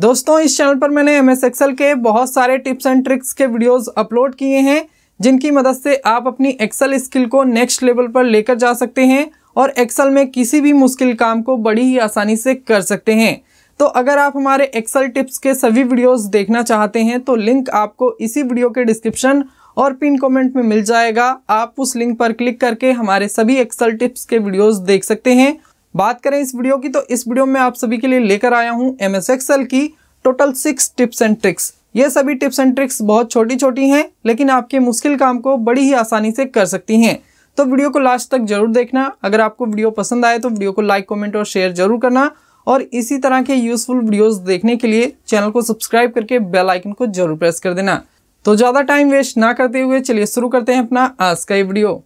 दोस्तों इस चैनल पर मैंने एम एस के बहुत सारे टिप्स एंड ट्रिक्स के वीडियोस अपलोड किए हैं जिनकी मदद से आप अपनी एक्सेल स्किल को नेक्स्ट लेवल पर लेकर जा सकते हैं और एक्सेल में किसी भी मुश्किल काम को बड़ी ही आसानी से कर सकते हैं तो अगर आप हमारे एक्सेल टिप्स के सभी वीडियोस देखना चाहते हैं तो लिंक आपको इसी वीडियो के डिस्क्रिप्शन और पिन कमेंट में मिल जाएगा आप उस लिंक पर क्लिक करके हमारे सभी एक्सेल टिप्स के वीडियोस देख सकते हैं बात करें इस वीडियो की तो इस वीडियो में आप सभी के लिए लेकर आया हूँ एम एस एक्सएल की total six tips and tricks ये सभी टिप्स एंड ट्रिक्स बहुत छोटी छोटी हैं लेकिन आपके मुश्किल काम को बड़ी ही आसानी से कर सकती हैं तो वीडियो को लास्ट तक जरूर देखना अगर आपको वीडियो पसंद आए तो वीडियो को लाइक कॉमेंट और शेयर जरूर करना और इसी तरह के यूजफुल वीडियोज देखने के लिए चैनल को सब्सक्राइब करके बेलाइकन को जरूर प्रेस कर देना तो ज़्यादा टाइम वेस्ट ना करते हुए चलिए शुरू करते हैं अपना आज का ये वीडियो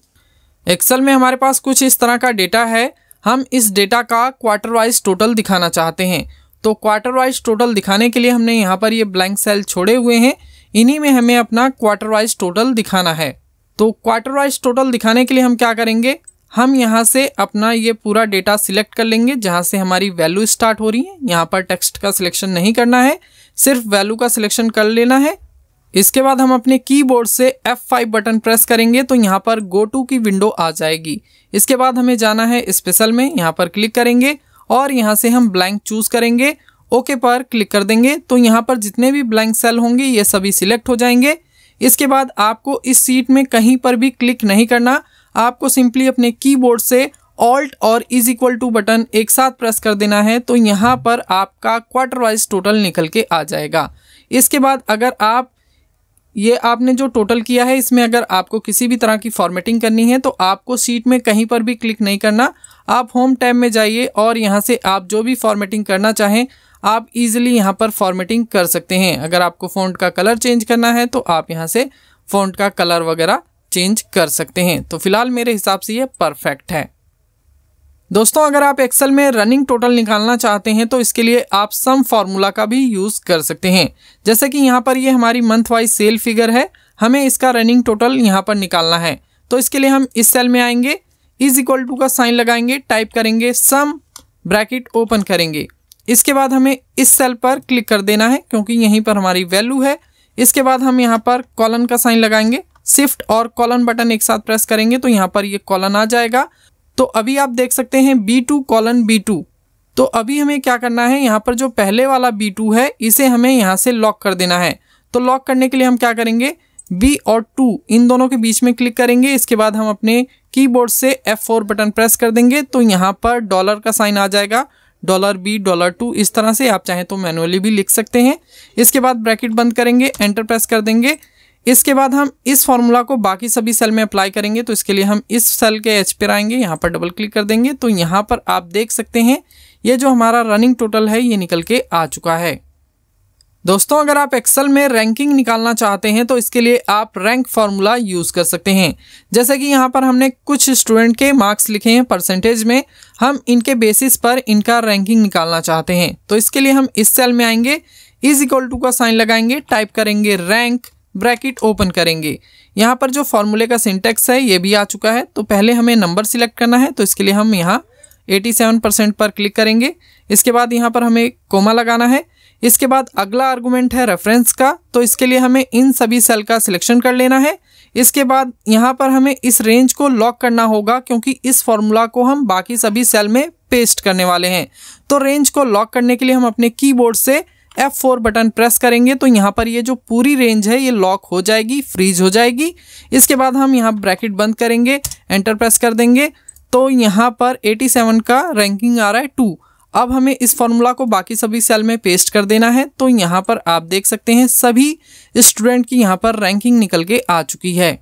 एक्सेल में हमारे पास कुछ इस तरह का डेटा है हम इस डेटा का क्वार्टर वाइज टोटल दिखाना चाहते हैं तो क्वार्टर वाइज टोटल दिखाने के लिए हमने यहाँ पर ये ब्लैंक सेल छोड़े हुए हैं इन्हीं में हमें अपना क्वार्टर वाइज टोटल दिखाना है तो क्वार्टर वाइज टोटल दिखाने के लिए हम क्या करेंगे हम यहाँ से अपना ये पूरा डेटा सिलेक्ट कर लेंगे जहाँ से हमारी वैल्यू स्टार्ट हो रही है यहाँ पर टेक्स्ट का सिलेक्शन नहीं करना है सिर्फ वैल्यू का सिलेक्शन कर लेना है इसके बाद हम अपने कीबोर्ड से F5 बटन प्रेस करेंगे तो यहाँ पर गो टू की विंडो आ जाएगी इसके बाद हमें जाना है स्पेशल में यहाँ पर क्लिक करेंगे और यहाँ से हम ब्लैंक चूज़ करेंगे ओके पर क्लिक कर देंगे तो यहाँ पर जितने भी ब्लैंक सेल होंगे ये सभी सिलेक्ट हो जाएंगे इसके बाद आपको इस सीट में कहीं पर भी क्लिक नहीं करना आपको सिंपली अपने कीबोर्ड से ऑल्ट और इज इक्वल टू बटन एक साथ प्रेस कर देना है तो यहाँ पर आपका क्वार्टर वाइज टोटल निकल के आ जाएगा इसके बाद अगर आप ये आपने जो टोटल किया है इसमें अगर आपको किसी भी तरह की फॉर्मेटिंग करनी है तो आपको सीट में कहीं पर भी क्लिक नहीं करना आप होम टैब में जाइए और यहाँ से आप जो भी फॉर्मेटिंग करना चाहें आप इजीली यहाँ पर फॉर्मेटिंग कर सकते हैं अगर आपको फ़ॉन्ट का कलर चेंज करना है तो आप यहाँ से फ़ॉन्ट का कलर वगैरह चेंज कर सकते हैं तो फिलहाल मेरे हिसाब से ये परफेक्ट है दोस्तों अगर आप एक्सेल में रनिंग टोटल निकालना चाहते हैं तो इसके लिए आप सम फॉर्मूला का भी यूज़ कर सकते हैं जैसे कि यहाँ पर ये हमारी मंथ वाइज सेल फिगर है हमें इसका रनिंग टोटल यहाँ पर निकालना है तो इसके लिए हम इस सेल में आएंगे इज इक्वल टू का साइन लगाएंगे टाइप करेंगे सम ब्रैकेट ओपन करेंगे इसके बाद हमें इस सेल पर क्लिक कर देना है क्योंकि यहीं पर हमारी वैल्यू है इसके बाद हम यहाँ पर कॉलन का साइन लगाएंगे शिफ्ट और कॉलन बटन एक साथ प्रेस करेंगे तो यहाँ पर ये कॉलन आ जाएगा तो अभी आप देख सकते हैं B two colon B two तो अभी हमें क्या करना है यहाँ पर जो पहले वाला बी टू है इसे हमें यहाँ से लॉक कर देना है तो लॉक करने के लिए हम क्या करेंगे बी और टू इन दोनों के बीच में क्लिक करेंगे इसके बाद हम अपने कीबोर्ड से एफ फोर बटन प्रेस कर देंगे तो यहाँ पर डॉलर का साइन आ जाएगा डॉलर बी डॉलर टू इस तरह से आप चाहें तो मैनुअली भी लिख सकते हैं इसके बाद ब्रैकेट बंद करेंगे एंटर प्रेस कर देंगे इसके बाद हम इस फॉर्मूला को बाकी सभी सेल में अप्लाई करेंगे तो इसके लिए हम इस सेल के एच पर आएंगे यहाँ पर डबल क्लिक कर देंगे तो यहाँ पर आप देख सकते हैं ये जो हमारा रनिंग टोटल है ये निकल के आ चुका है दोस्तों अगर आप एक्सेल में रैंकिंग निकालना चाहते हैं तो इसके लिए आप रैंक फार्मूला यूज़ कर सकते हैं जैसे कि यहाँ पर हमने कुछ स्टूडेंट के मार्क्स लिखे हैं परसेंटेज में हम इनके बेसिस पर इनका रैंकिंग निकालना चाहते हैं तो इसके लिए हम इस सेल में आएंगे इज इक्वल टू का साइन लगाएंगे टाइप करेंगे रैंक ब्रैकेट ओपन करेंगे यहाँ पर जो फॉर्मूले का सिंटेक्स है ये भी आ चुका है तो पहले हमें नंबर सिलेक्ट करना है तो इसके लिए हम यहाँ 87 परसेंट पर क्लिक करेंगे इसके बाद यहाँ पर हमें कोमा लगाना है इसके बाद अगला आर्गूमेंट है रेफरेंस का तो इसके लिए हमें इन सभी सेल का सिलेक्शन कर लेना है इसके बाद यहाँ पर हमें इस रेंज को लॉक करना होगा क्योंकि इस फॉर्मूला को हम बाकी सभी सेल में पेस्ट करने वाले हैं तो रेंज को लॉक करने के लिए हम अपने कीबोर्ड से F4 बटन प्रेस करेंगे तो यहाँ पर ये जो पूरी रेंज है ये लॉक हो जाएगी फ्रीज हो जाएगी इसके बाद हम यहाँ ब्रैकेट बंद करेंगे एंटर प्रेस कर देंगे तो यहाँ पर 87 का रैंकिंग आ रहा है टू अब हमें इस फॉर्मूला को बाकी सभी सेल में पेस्ट कर देना है तो यहाँ पर आप देख सकते हैं सभी स्टूडेंट की यहाँ पर रैंकिंग निकल के आ चुकी है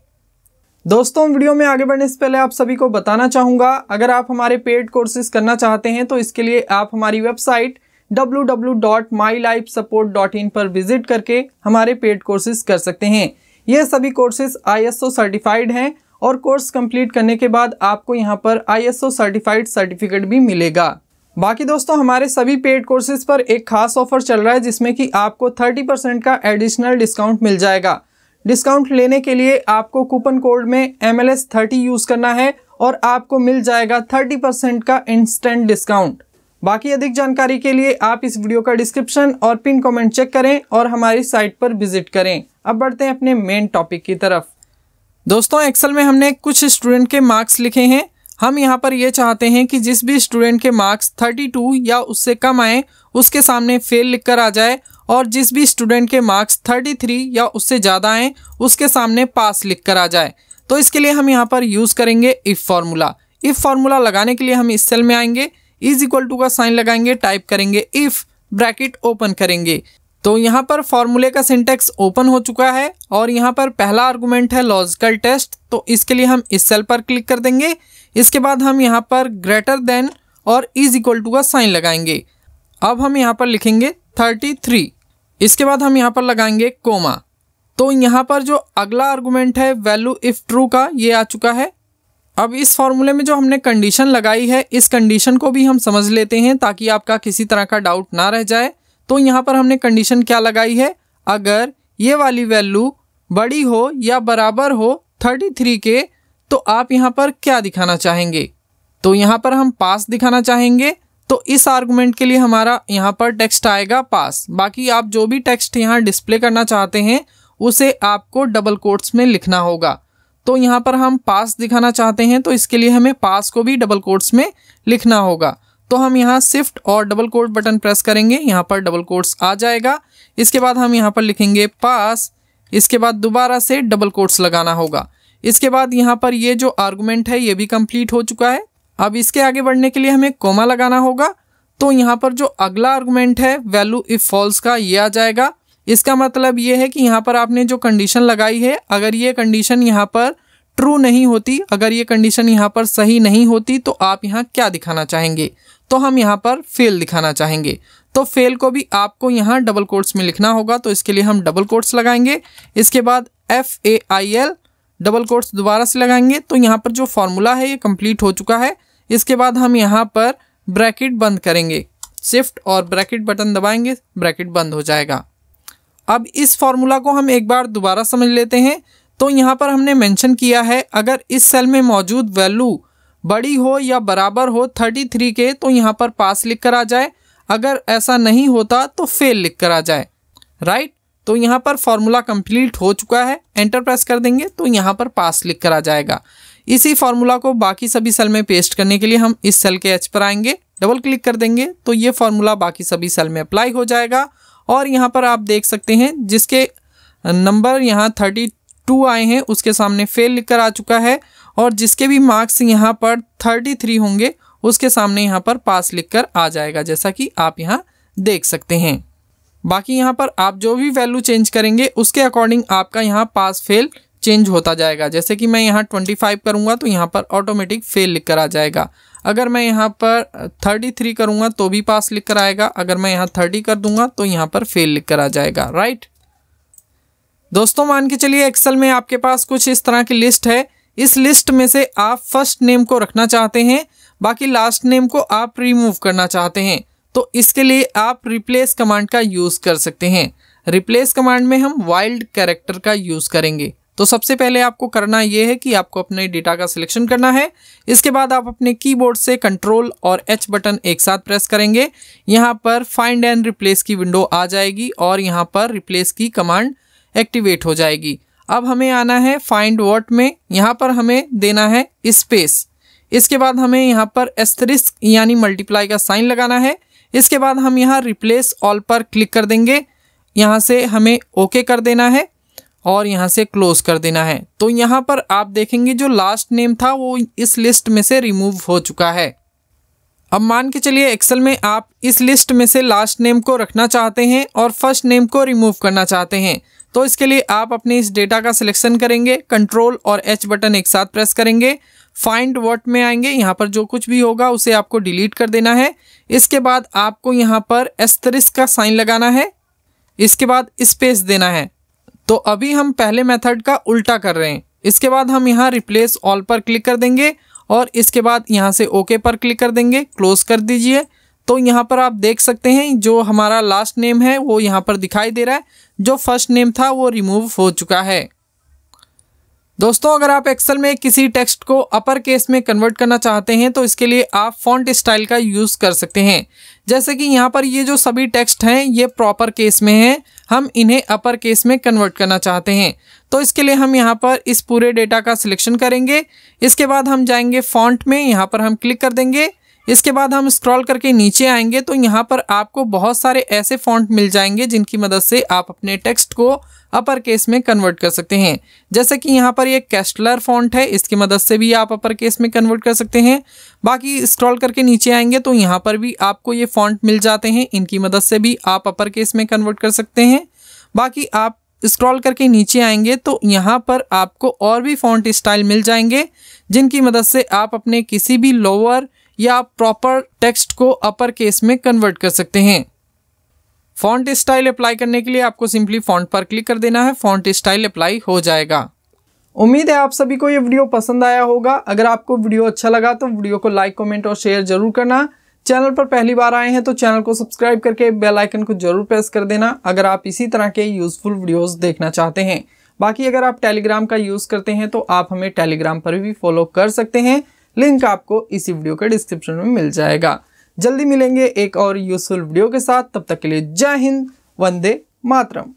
दोस्तों वीडियो में आगे बढ़ने से पहले आप सभी को बताना चाहूँगा अगर आप हमारे पेड कोर्सेज करना चाहते हैं तो इसके लिए आप हमारी वेबसाइट www.mylifesupport.in पर विजिट करके हमारे पेड कोर्सेज कर सकते हैं ये सभी कोर्सेज आईएसओ सर्टिफाइड हैं और कोर्स कंप्लीट करने के बाद आपको यहाँ पर आईएसओ सर्टिफाइड सर्टिफिकेट भी मिलेगा बाकी दोस्तों हमारे सभी पेड कोर्सेज पर एक खास ऑफर चल रहा है जिसमें कि आपको 30% का एडिशनल डिस्काउंट मिल जाएगा डिस्काउंट लेने के लिए आपको कूपन कोड में एम एल यूज़ करना है और आपको मिल जाएगा 30% का इंस्टेंट डिस्काउंट बाकी अधिक जानकारी के लिए आप इस वीडियो का डिस्क्रिप्शन और पिन कमेंट चेक करें और हमारी साइट पर विजिट करें अब बढ़ते हैं अपने मेन टॉपिक की तरफ दोस्तों एक्सेल में हमने कुछ स्टूडेंट के मार्क्स लिखे हैं हम यहाँ पर यह चाहते हैं कि जिस भी स्टूडेंट के मार्क्स 32 या उससे कम आए उसके सामने फेल लिखकर आ जाए और जिस भी स्टूडेंट के मार्क्स 33 या उससे ज़्यादा आए उसके सामने पास लिख कर आ जाए तो इसके लिए हम यहाँ पर यूज़ करेंगे इफ़ फार्मूला इफ़ फार्मूला लगाने के लिए हम इस सेल में आएंगे इज इक्वल टू का साइन लगाएंगे टाइप करेंगे इफ ब्रैकेट ओपन करेंगे तो यहाँ पर फॉर्मूले का सिंटेक्स ओपन हो चुका है और यहाँ पर पहला आर्गूमेंट है लॉजिकल टेस्ट तो इसके लिए हम इस सेल पर क्लिक कर देंगे इसके बाद हम यहाँ पर ग्रेटर देन और इज इक्वल टू का साइन लगाएंगे अब हम यहाँ पर लिखेंगे थर्टी थ्री इसके बाद हम यहाँ पर लगाएंगे कोमा तो यहाँ पर जो अगला आर्गूमेंट है वैल्यू इफ़ ट्रू का ये आ चुका है अब इस फॉर्मूले में जो हमने कंडीशन लगाई है इस कंडीशन को भी हम समझ लेते हैं ताकि आपका किसी तरह का डाउट ना रह जाए तो यहाँ पर हमने कंडीशन क्या लगाई है अगर ये वाली वैल्यू बड़ी हो या बराबर हो 33 के तो आप यहाँ पर क्या दिखाना चाहेंगे तो यहाँ पर हम पास दिखाना चाहेंगे तो इस आर्गूमेंट के लिए हमारा यहाँ पर टेक्स्ट आएगा पास बाकी आप जो भी टेक्स्ट यहाँ डिस्प्ले करना चाहते हैं उसे आपको डबल कोट्स में लिखना होगा तो यहाँ पर हम पास दिखाना चाहते हैं तो इसके लिए हमें पास को भी डबल कोट्स में लिखना होगा तो हम यहाँ शिफ्ट और डबल कोट बटन प्रेस करेंगे यहाँ पर डबल कोट्स आ जाएगा इसके बाद हम यहाँ पर लिखेंगे पास इसके बाद दोबारा से डबल कोट्स लगाना होगा इसके बाद यहाँ पर ये जो आर्गूमेंट है ये भी कम्प्लीट हो चुका है अब इसके आगे बढ़ने के लिए हमें कोमा लगाना होगा तो यहाँ पर जो अगला आर्गूमेंट है वैल्यू इफ़ फॉल्स का ये आ जाएगा इसका मतलब ये है कि यहाँ पर आपने जो कंडीशन लगाई है अगर ये कंडीशन यहाँ पर ट्रू नहीं होती अगर ये कंडीशन यहाँ पर सही नहीं होती तो आप यहाँ क्या दिखाना चाहेंगे तो हम यहाँ पर फेल दिखाना चाहेंगे तो फेल को भी आपको यहाँ डबल कोर्ट्स में लिखना होगा तो इसके लिए हम डबल कोर्ट्स लगाएंगे इसके बाद F A I L double quotes दोबारा से लगाएंगे तो यहाँ पर जो फॉर्मूला है ये कम्प्लीट हो चुका है इसके बाद हम यहाँ पर ब्रैकेट बंद करेंगे शिफ्ट और ब्रैकेट बटन दबाएंगे ब्रैकेट बंद हो जाएगा अब इस फार्मूला को हम एक बार दोबारा समझ लेते हैं तो यहाँ पर हमने मेंशन किया है अगर इस सेल में मौजूद वैल्यू बड़ी हो या बराबर हो थर्टी थ्री के तो यहाँ पर पास लिख कर आ जाए अगर ऐसा नहीं होता तो फेल लिख कर आ जाए राइट तो यहाँ पर फार्मूला कंप्लीट हो चुका है एंटर प्रेस कर देंगे तो यहाँ पर पास लिख कर आ जाएगा इसी फार्मूला को बाकी सभी सेल में पेस्ट करने के लिए हम इस सेल के एच पर आएंगे डबल क्लिक कर देंगे तो ये फार्मूला बाकी सभी सेल में अप्लाई हो जाएगा और यहाँ पर आप देख सकते हैं जिसके नंबर यहाँ थर्टी टू आए हैं उसके सामने फेल लिख कर आ चुका है और जिसके भी मार्क्स यहाँ पर थर्टी थ्री होंगे उसके सामने यहाँ पर पास लिख कर आ जाएगा जैसा कि आप यहाँ देख सकते हैं बाकी यहाँ पर आप जो भी वैल्यू चेंज करेंगे उसके अकॉर्डिंग आपका यहाँ पास फेल चेंज होता जाएगा जैसे कि मैं यहाँ ट्वेंटी फाइव करूँगा तो यहाँ पर ऑटोमेटिक फेल लिख कर आ जाएगा अगर मैं यहाँ पर थर्टी थ्री करूँगा तो भी पास लिख कर आएगा अगर मैं यहाँ थर्टी कर दूंगा तो यहाँ पर फेल लिख कर आ जाएगा राइट दोस्तों मान के चलिए एक्सेल में आपके पास कुछ इस तरह की लिस्ट है इस लिस्ट में से आप फर्स्ट नेम को रखना चाहते हैं बाकी लास्ट नेम को आप रिमूव करना चाहते हैं तो इसके लिए आप रिप्लेस कमांड का यूज़ कर सकते हैं रिप्लेस कमांड में हम वाइल्ड कैरेक्टर का यूज़ करेंगे तो सबसे पहले आपको करना ये है कि आपको अपने डेटा का सिलेक्शन करना है इसके बाद आप अपने कीबोर्ड से कंट्रोल और एच बटन एक साथ प्रेस करेंगे यहाँ पर फाइंड एंड रिप्लेस की विंडो आ जाएगी और यहाँ पर रिप्लेस की कमांड एक्टिवेट हो जाएगी अब हमें आना है फाइंड वर्ट में यहाँ पर हमें देना है स्पेस इसके बाद हमें यहाँ पर एस्तरिस्क यानी मल्टीप्लाई का साइन लगाना है इसके बाद हम यहाँ रिप्लेस ऑल पर क्लिक कर देंगे यहाँ से हमें ओके कर देना है और यहाँ से क्लोज कर देना है तो यहाँ पर आप देखेंगे जो लास्ट नेम था वो इस लिस्ट में से रिमूव हो चुका है अब मान के चलिए एक्सेल में आप इस लिस्ट में से लास्ट नेम को रखना चाहते हैं और फर्स्ट नेम को रिमूव करना चाहते हैं तो इसके लिए आप अपने इस डेटा का सिलेक्शन करेंगे कंट्रोल और एच बटन एक साथ प्रेस करेंगे फाइंड वर्ट में आएंगे यहाँ पर जो कुछ भी होगा उसे आपको डिलीट कर देना है इसके बाद आपको यहाँ पर एस्तरिस का साइन लगाना है इसके बाद स्पेस देना है तो अभी हम पहले मेथड का उल्टा कर रहे हैं इसके बाद हम यहाँ रिप्लेस ऑल पर क्लिक कर देंगे और इसके बाद यहाँ से ओके पर क्लिक कर देंगे क्लोज कर दीजिए तो यहाँ पर आप देख सकते हैं जो हमारा लास्ट नेम है वो यहाँ पर दिखाई दे रहा है जो फर्स्ट नेम था वो रिमूव हो चुका है दोस्तों अगर आप एक्सेल में किसी टेक्स्ट को अपर केस में कन्वर्ट करना चाहते हैं तो इसके लिए आप फॉन्ट स्टाइल का यूज़ कर सकते हैं जैसे कि यहाँ पर ये जो सभी टेक्स्ट हैं ये प्रॉपर केस में हैं हम इन्हें अपर केस में कन्वर्ट करना चाहते हैं तो इसके लिए हम यहाँ पर इस पूरे डेटा का सिलेक्शन करेंगे इसके बाद हम जाएंगे फॉन्ट में यहाँ पर हम क्लिक कर देंगे इसके बाद हम स्क्रॉल करके नीचे आएंगे तो यहाँ पर आपको बहुत सारे ऐसे फॉन्ट मिल जाएंगे जिनकी मदद से आप अपने टेक्स्ट को अपर केस में कन्वर्ट कर सकते हैं जैसे कि यहाँ पर ये कैस्टलर फॉन्ट है इसकी मदद से भी आप अपर केस में कन्वर्ट कर सकते हैं बाकी स्क्रॉल करके नीचे आएंगे तो यहाँ पर भी आपको ये फॉन्ट मिल जाते हैं इनकी मदद से भी आप अपर केस में कन्वर्ट कर सकते हैं बाकी आप स्क्रॉल करके नीचे आएंगे तो यहाँ पर आपको और भी फॉन्ट स्टाइल मिल जाएंगे जिनकी मदद से आप अपने किसी भी लोअर या आप प्रॉपर टेक्स्ट को अपर केस में कन्वर्ट कर सकते हैं फॉन्ट स्टाइल अप्लाई करने के लिए आपको सिंपली फॉन्ट पर क्लिक कर देना है फॉन्ट स्टाइल अप्लाई हो जाएगा उम्मीद है आप सभी को ये वीडियो पसंद आया होगा अगर आपको वीडियो अच्छा लगा तो वीडियो को लाइक कमेंट और शेयर जरूर करना चैनल पर पहली बार आए हैं तो चैनल को सब्सक्राइब करके बेल आइकन को जरूर प्रेस कर देना अगर आप इसी तरह के यूज़फुल वीडियोस देखना चाहते हैं बाकी अगर आप टेलीग्राम का यूज़ करते हैं तो आप हमें टेलीग्राम पर भी फॉलो कर सकते हैं लिंक आपको इसी वीडियो के डिस्क्रिप्शन में मिल जाएगा जल्दी मिलेंगे एक और यूजफुल वीडियो के साथ तब तक के लिए जय हिंद वंदे मातरम